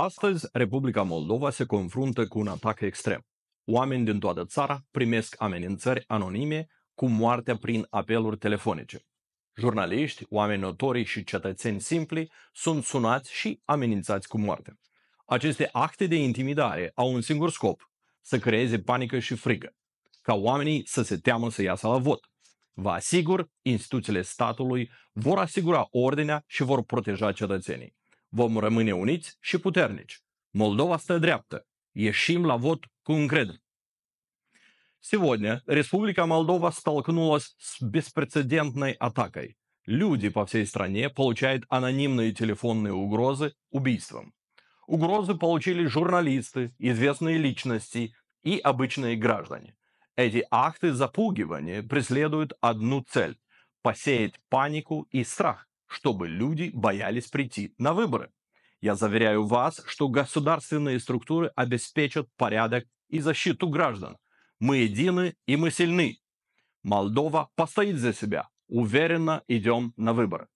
Astăzi, Republica Moldova se confruntă cu un atac extrem. Oameni din toată țara primesc amenințări anonime cu moartea prin apeluri telefonice. Jurnaliști, oameni notori și cetățeni simpli sunt sunați și amenințați cu moarte. Aceste acte de intimidare au un singur scop, să creeze panică și frică, ca oamenii să se teamă să iasă la vot. Vă asigur, instituțiile statului vor asigura ordinea și vor proteja cetățenii. vom rămâne uniți și puternici. Moldova stă dreaptă. Ieșим la vot cu încredere. Сегодня Республика Молдова столкнулась с беспрецедентной атакой. Люди по всей стране получают анонимные телефонные угрозы убийством. Угрозы получили журналисты, известные личности и обычные граждане. Эти акты запугивания преследуют одну цель – посеять панику и страх чтобы люди боялись прийти на выборы. Я заверяю вас, что государственные структуры обеспечат порядок и защиту граждан. Мы едины и мы сильны. Молдова постоит за себя. Уверенно идем на выборы.